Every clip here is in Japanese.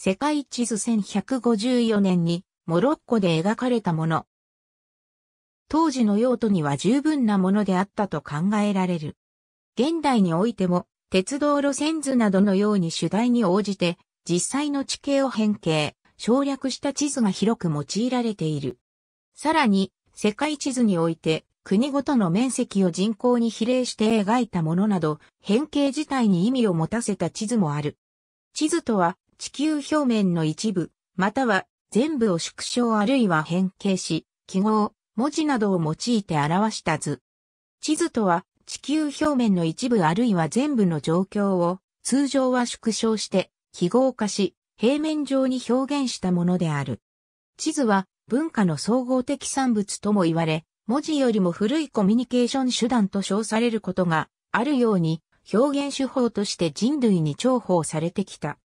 世界地図1154年にモロッコで描かれたもの。当時の用途には十分なものであったと考えられる。現代においても鉄道路線図などのように主題に応じて実際の地形を変形、省略した地図が広く用いられている。さらに世界地図において国ごとの面積を人口に比例して描いたものなど変形自体に意味を持たせた地図もある。地図とは地球表面の一部、または全部を縮小あるいは変形し、記号、文字などを用いて表した図。地図とは、地球表面の一部あるいは全部の状況を、通常は縮小して、記号化し、平面上に表現したものである。地図は、文化の総合的産物とも言われ、文字よりも古いコミュニケーション手段と称されることがあるように、表現手法として人類に重宝されてきた。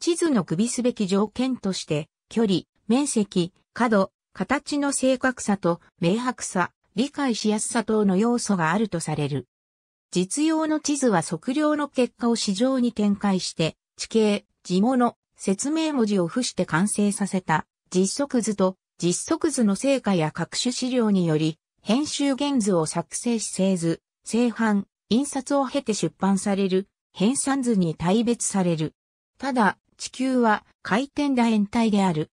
地図の首すべき条件として、距離、面積、角、形の正確さと明白さ、理解しやすさ等の要素があるとされる。実用の地図は測量の結果を市場に展開して、地形、地物、説明文字を付して完成させた実測図と実測図の成果や各種資料により、編集原図を作成し製図、製版、印刷を経て出版される、編纂図に大別される。ただ、地球は回転楕円体である。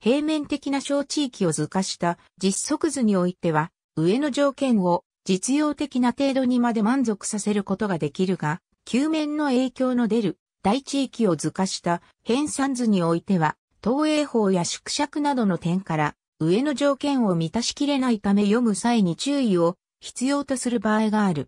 平面的な小地域を図化した実測図においては、上の条件を実用的な程度にまで満足させることができるが、球面の影響の出る大地域を図化した変算図においては、投影法や縮尺などの点から上の条件を満たしきれないため読む際に注意を必要とする場合がある。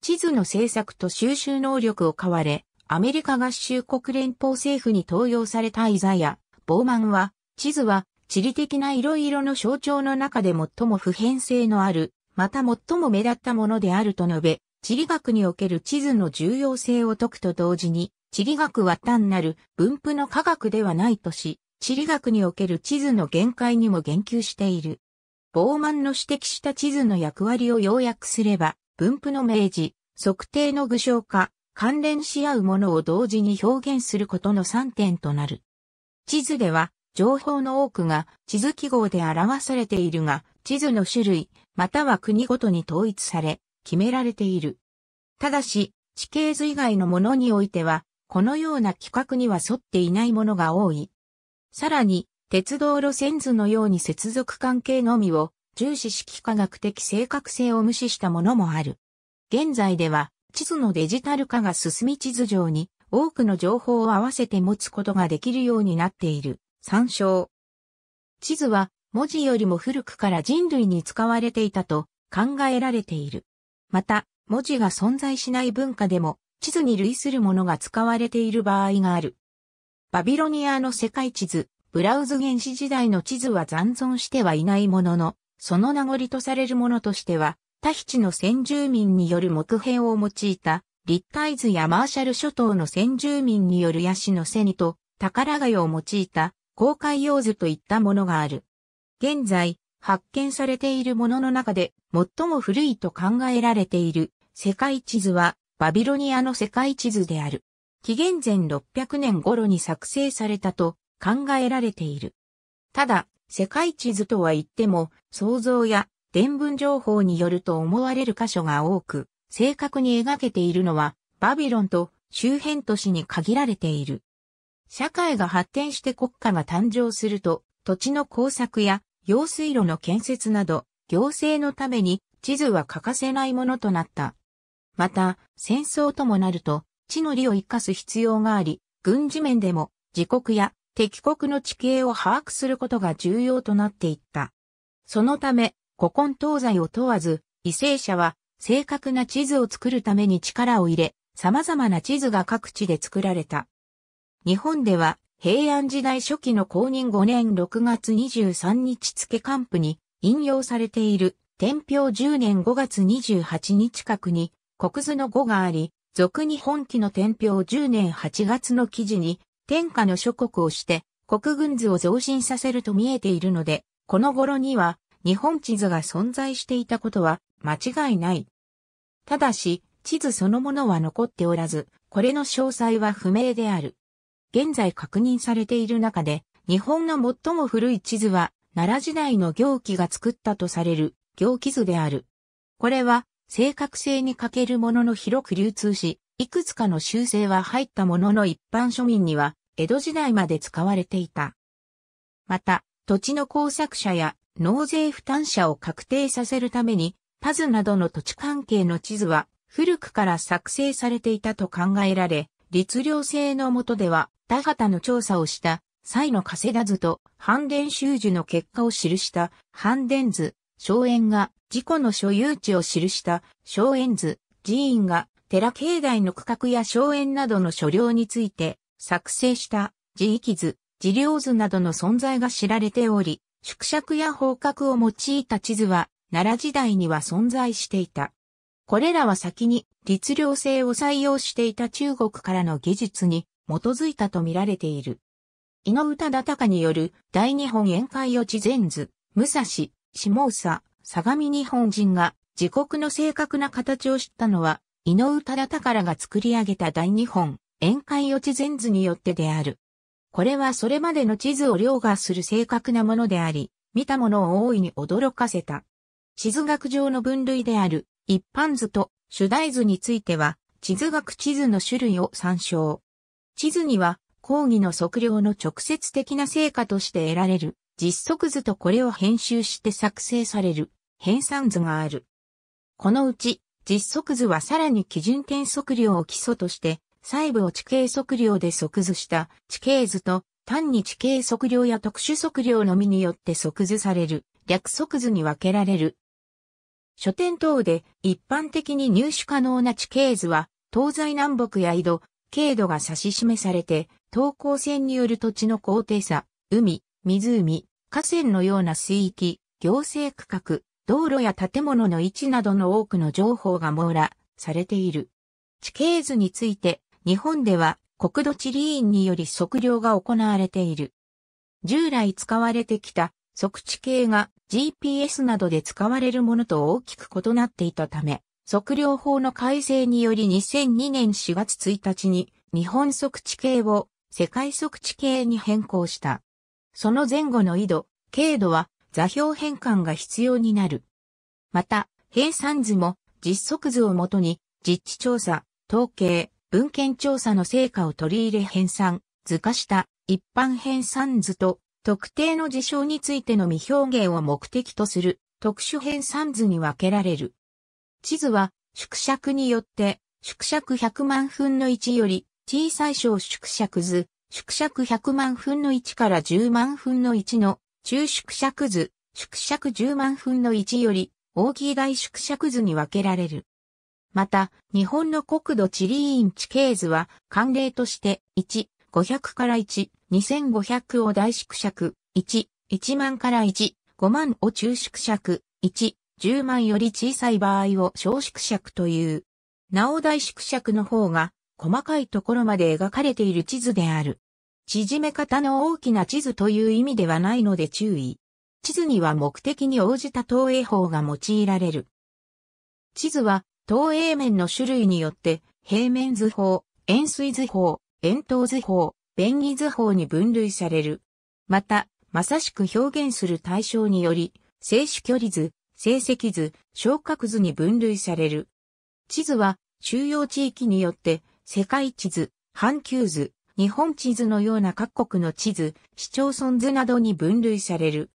地図の制作と収集能力を買われ、アメリカ合衆国連邦政府に登用されたイザヤ・ボーマンは、地図は地理的な色々の象徴の中で最も普遍性のある、また最も目立ったものであると述べ、地理学における地図の重要性を説くと同時に、地理学は単なる分布の科学ではないとし、地理学における地図の限界にも言及している。ボーマンの指摘した地図の役割を要約すれば、分布の明示、測定の具象化、関連し合うものを同時に表現することの3点となる。地図では、情報の多くが地図記号で表されているが、地図の種類、または国ごとに統一され、決められている。ただし、地形図以外のものにおいては、このような規格には沿っていないものが多い。さらに、鉄道路線図のように接続関係のみを重視し幾何学的正確性を無視したものもある。現在では、地図のデジタル化が進み地図上に多くの情報を合わせて持つことができるようになっている。参照。地図は文字よりも古くから人類に使われていたと考えられている。また、文字が存在しない文化でも地図に類するものが使われている場合がある。バビロニアの世界地図、ブラウズ原始時代の地図は残存してはいないものの、その名残とされるものとしては、タヒチの先住民による木片を用いた、立体図やマーシャル諸島の先住民によるヤシの背にと、宝貝を用いた、公開用図といったものがある。現在、発見されているものの中で、最も古いと考えられている、世界地図は、バビロニアの世界地図である。紀元前600年頃に作成されたと考えられている。ただ、世界地図とは言っても、想像や伝文情報によると思われる箇所が多く、正確に描けているのは、バビロンと周辺都市に限られている。社会が発展して国家が誕生すると、土地の工作や用水路の建設など、行政のために地図は欠かせないものとなった。また、戦争ともなると、地の利を生かす必要があり、軍事面でも自国や敵国の地形を把握することが重要となっていった。そのため、古今東西を問わず、異性者は正確な地図を作るために力を入れ、様々な地図が各地で作られた。日本では平安時代初期の公認5年6月23日付還府に引用されている天平10年5月28日角に国図の語があり、俗に本記の天平10年8月の記事に天下の諸国をして国軍図を増進させると見えているので、この頃には日本地図が存在していたことは間違いない。ただし、地図そのものは残っておらず、これの詳細は不明である。現在確認されている中で、日本の最も古い地図は、奈良時代の行基が作ったとされる行基図である。これは、正確性に欠けるものの広く流通し、いくつかの修正は入ったものの一般庶民には、江戸時代まで使われていた。また、土地の工作者や納税負担者を確定させるために、パズなどの土地関係の地図は古くから作成されていたと考えられ、律令制の下では田畑の調査をした際の稼田図と反伝修樹の結果を記した反伝図、荘園が事故の所有地を記した荘園図、寺院が寺境内の区画や荘園などの所領について作成した地域図、治領図などの存在が知られており、縮尺や方角を用いた地図は、奈良時代には存在していた。これらは先に律令制を採用していた中国からの技術に基づいたと見られている。井の忠田による大日本宴会予知禅図、武蔵、下佐、相模日本人が自国の正確な形を知ったのは、井の忠田らが作り上げた大日本宴会予知禅図によってである。これはそれまでの地図を凌駕する正確なものであり、見たものを大いに驚かせた。地図学上の分類である一般図と主題図については、地図学地図の種類を参照。地図には、講義の測量の直接的な成果として得られる、実測図とこれを編集して作成される、編算図がある。このうち、実測図はさらに基準点測量を基礎として、細部を地形測量で測図した地形図と単に地形測量や特殊測量のみによって測図される略測図に分けられる。書店等で一般的に入手可能な地形図は東西南北や緯度、経度が指し示されて、等高線による土地の高低差、海、湖、河川のような水域、行政区画、道路や建物の位置などの多くの情報が網羅されている。地形図について日本では国土地理院により測量が行われている。従来使われてきた測地系が GPS などで使われるものと大きく異なっていたため、測量法の改正により2002年4月1日に日本測地系を世界測地系に変更した。その前後の緯度、経度は座標変換が必要になる。また、平山図も実測図をもとに実地調査、統計、文献調査の成果を取り入れ編纂、図化した一般編纂図と特定の事象についての未表現を目的とする特殊編纂図に分けられる。地図は縮尺によって縮尺100万分の1より小さい小縮尺図、縮尺100万分の1から10万分の1の中縮尺図、縮尺10万分の1より大きい大縮尺図に分けられる。また、日本の国土地理院地形図は、慣例として、1、500から1、2500を大縮尺、1、1万から1、5万を中縮尺、1、10万より小さい場合を小縮尺という。なお大縮尺の方が、細かいところまで描かれている地図である。縮め方の大きな地図という意味ではないので注意。地図には目的に応じた投影法が用いられる。地図は東映面の種類によって、平面図法、円錐図法、円筒図法、便宜図法に分類される。また、まさしく表現する対象により、静止距離図、成績図、昇格図に分類される。地図は、収容地域によって、世界地図、阪急図、日本地図のような各国の地図、市町村図などに分類される。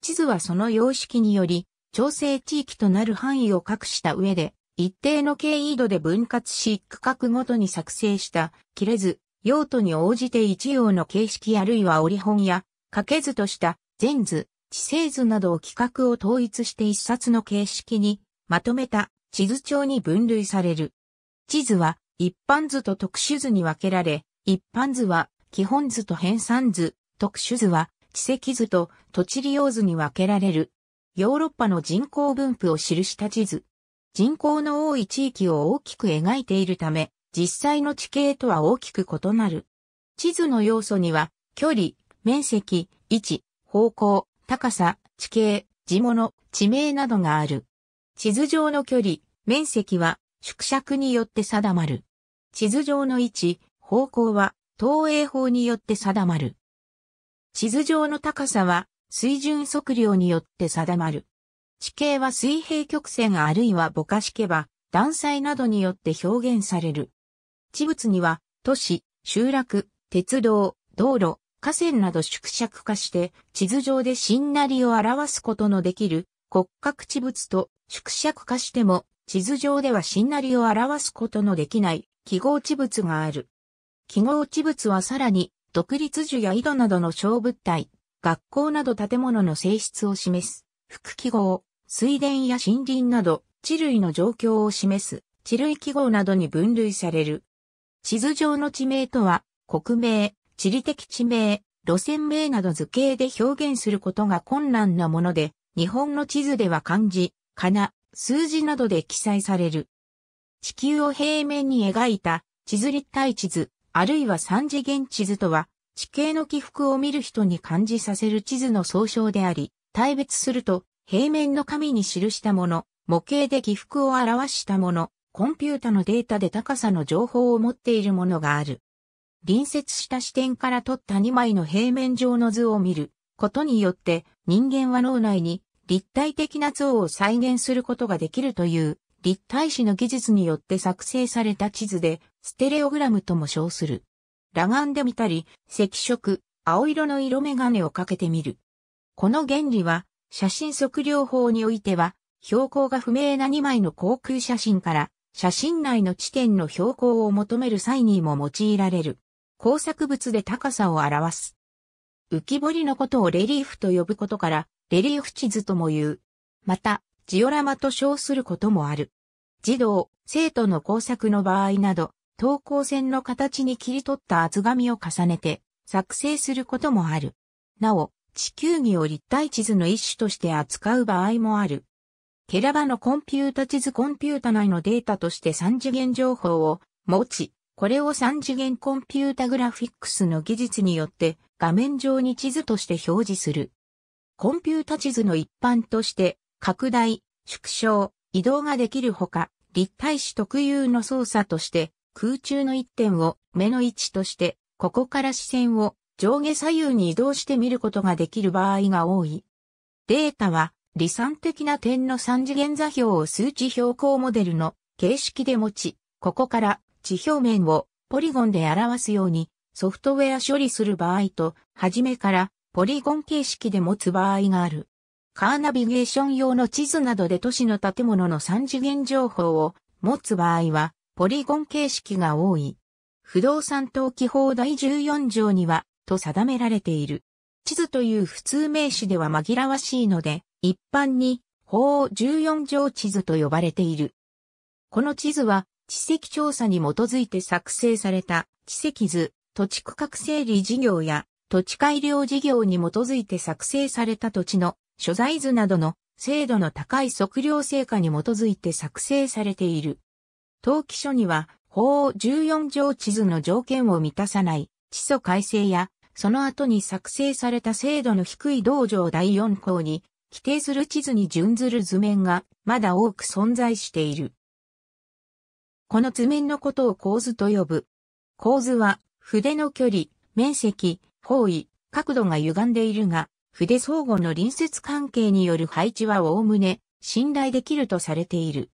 地図はその様式により、調整地域となる範囲を隠した上で、一定の経緯度で分割し区画ごとに作成した、切れ図、用途に応じて一様の形式あるいは折本や掛け図とした全図、地勢図などを規格を統一して一冊の形式にまとめた地図帳に分類される。地図は一般図と特殊図に分けられ、一般図は基本図と編纂図、特殊図は地籍図と土地利用図に分けられる。ヨーロッパの人口分布を記した地図、人口の多い地域を大きく描いているため、実際の地形とは大きく異なる。地図の要素には、距離、面積、位置、方向、高さ、地形、地物、地名などがある。地図上の距離、面積は縮尺によって定まる。地図上の位置、方向は投影法によって定まる。地図上の高さは水準測量によって定まる。地形は水平曲線あるいはぼかしけば、断裁などによって表現される。地物には、都市、集落、鉄道、道路、河川など縮尺化して、地図上でしんなりを表すことのできる骨格地物と縮尺化しても、地図上ではしんなりを表すことのできない記号地物がある。記号地物はさらに、独立樹や井戸などの小物体、学校など建物の性質を示す、副記号、水田や森林など、地類の状況を示す、地類記号などに分類される。地図上の地名とは、国名、地理的地名、路線名など図形で表現することが困難なもので、日本の地図では漢字、かな、数字などで記載される。地球を平面に描いた地図立体地図、あるいは三次元地図とは、地形の起伏を見る人に感じさせる地図の総称であり、大別すると平面の紙に記したもの、模型で起伏を表したもの、コンピュータのデータで高さの情報を持っているものがある。隣接した視点から取った2枚の平面上の図を見ることによって人間は脳内に立体的な像を再現することができるという立体視の技術によって作成された地図でステレオグラムとも称する。裸眼で見たり、赤色、青色の色眼鏡をかけてみる。この原理は写真測量法においては、標高が不明な2枚の航空写真から、写真内の地点の標高を求める際にも用いられる。工作物で高さを表す。浮彫りのことをレリーフと呼ぶことから、レリーフ地図とも言う。また、ジオラマと称することもある。児童、生徒の工作の場合など、等高線の形に切り取った厚紙を重ねて、作成することもある。なお、地球儀を立体地図の一種として扱う場合もある。ケラバのコンピュータ地図コンピュータ内のデータとして3次元情報を持ち、これを3次元コンピュータグラフィックスの技術によって画面上に地図として表示する。コンピュータ地図の一般として拡大、縮小、移動ができるほか、立体視特有の操作として空中の一点を目の位置として、ここから視線を上下左右に移動して見ることができる場合が多い。データは理算的な点の三次元座標を数値標高モデルの形式で持ち、ここから地表面をポリゴンで表すようにソフトウェア処理する場合と、初めからポリゴン形式で持つ場合がある。カーナビゲーション用の地図などで都市の建物の三次元情報を持つ場合は、ポリゴン形式が多い。不動産登記法第14条には、と定められている。地図という普通名詞では紛らわしいので、一般に法を14条地図と呼ばれている。この地図は、地籍調査に基づいて作成された地籍図、土地区画整理事業や土地改良事業に基づいて作成された土地の所在図などの精度の高い測量成果に基づいて作成されている。登記書には、法14条地図の条件を満たさない、地租改正やその後に作成された精度の低い道場第4項に、規定する地図に準ずる図面がまだ多く存在している。この図面のことを構図と呼ぶ。構図は、筆の距離、面積、方位、角度が歪んでいるが、筆相互の隣接関係による配置はおおむね信頼できるとされている。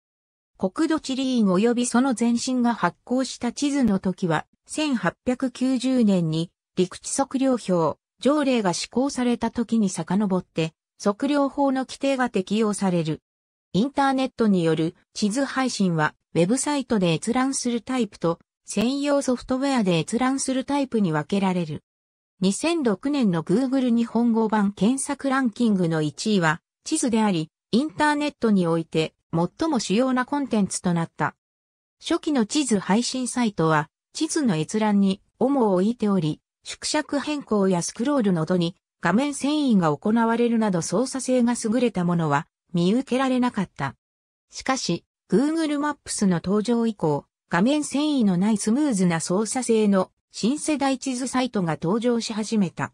国土地理院及びその前身が発行した地図の時は、1890年に陸地測量表、条例が施行された時に遡って、測量法の規定が適用される。インターネットによる地図配信は、ウェブサイトで閲覧するタイプと、専用ソフトウェアで閲覧するタイプに分けられる。2006年の Google 日本語版検索ランキングの1位は、地図であり、インターネットにおいて最も主要なコンテンツとなった。初期の地図配信サイトは、地図の閲覧に主を置いており、縮尺変更やスクロールなどに画面遷移が行われるなど操作性が優れたものは見受けられなかった。しかし、Google Maps の登場以降、画面遷移のないスムーズな操作性の新世代地図サイトが登場し始めた。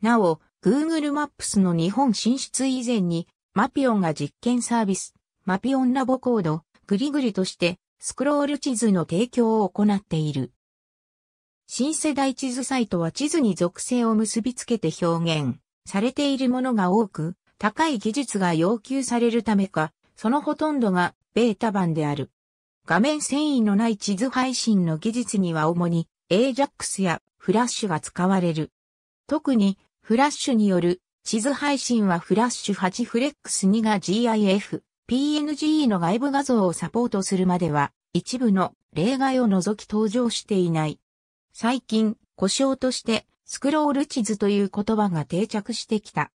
なお、Google Maps の日本進出以前に、マピオンが実験サービス、マピオンラボコード、グリグリとして、スクロール地図の提供を行っている。新世代地図サイトは地図に属性を結びつけて表現されているものが多く、高い技術が要求されるためか、そのほとんどがベータ版である。画面遷移のない地図配信の技術には主に AJAX やフラッシュが使われる。特にフラッシュによる地図配信はフラッシュ8フレックス2が GIF、PNG の外部画像をサポートするまでは一部の例外を除き登場していない。最近、故障として、スクロール地図という言葉が定着してきた。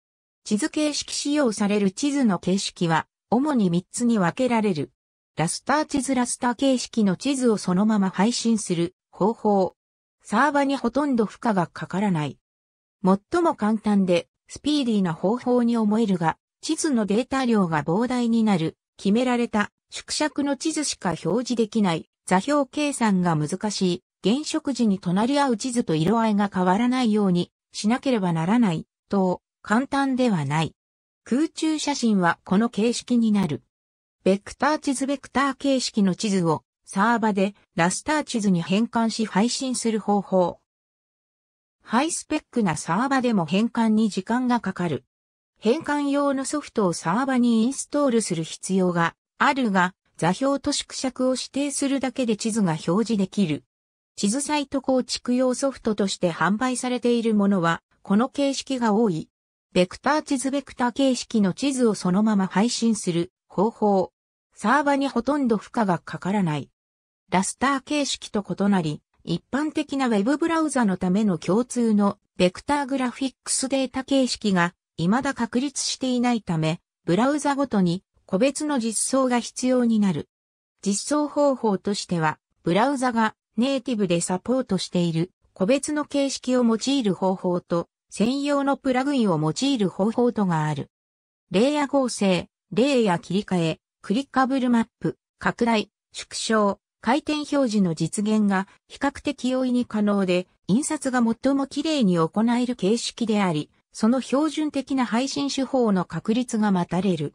地図形式使用される地図の形式は、主に3つに分けられる。ラスター地図ラスター形式の地図をそのまま配信する方法。サーバにほとんど負荷がかからない。最も簡単で、スピーディーな方法に思えるが、地図のデータ量が膨大になる、決められた縮尺の地図しか表示できない、座標計算が難しい、原色時に隣り合う地図と色合いが変わらないようにしなければならない、と、簡単ではない。空中写真はこの形式になる。ベクター地図ベクター形式の地図をサーバでラスター地図に変換し配信する方法。ハイスペックなサーバでも変換に時間がかかる。変換用のソフトをサーバにインストールする必要があるが、座標と縮尺を指定するだけで地図が表示できる。地図サイト構築用ソフトとして販売されているものは、この形式が多い。ベクター地図ベクター形式の地図をそのまま配信する方法。サーバにほとんど負荷がかからない。ラスター形式と異なり、一般的な Web ブラウザのための共通のベクターグラフィックスデータ形式が未だ確立していないため、ブラウザごとに個別の実装が必要になる。実装方法としては、ブラウザがネイティブでサポートしている個別の形式を用いる方法と専用のプラグインを用いる方法とがある。レイヤ合成、レイヤ切り替え、クリッカブルマップ、拡大、縮小、回転表示の実現が比較的容易に可能で、印刷が最も綺麗に行える形式であり、その標準的な配信手法の確立が待たれる。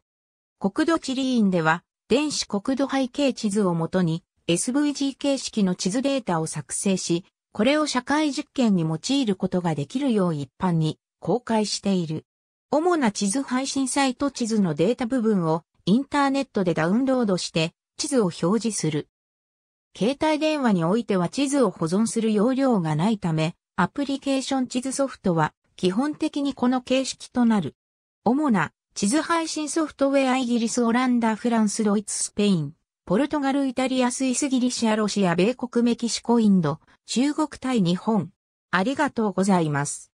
国土地理院では、電子国土背景地図をもとに、SVG 形式の地図データを作成し、これを社会実験に用いることができるよう一般に公開している。主な地図配信サイト地図のデータ部分をインターネットでダウンロードして地図を表示する。携帯電話においては地図を保存する容量がないため、アプリケーション地図ソフトは基本的にこの形式となる。主な地図配信ソフトウェアイギリス、オランダ、フランス、ドイツ、スペイン、ポルトガル、イタリア、スイス、ギリシア、ロシア、米国、メキシコ、インド、中国対日本。ありがとうございます。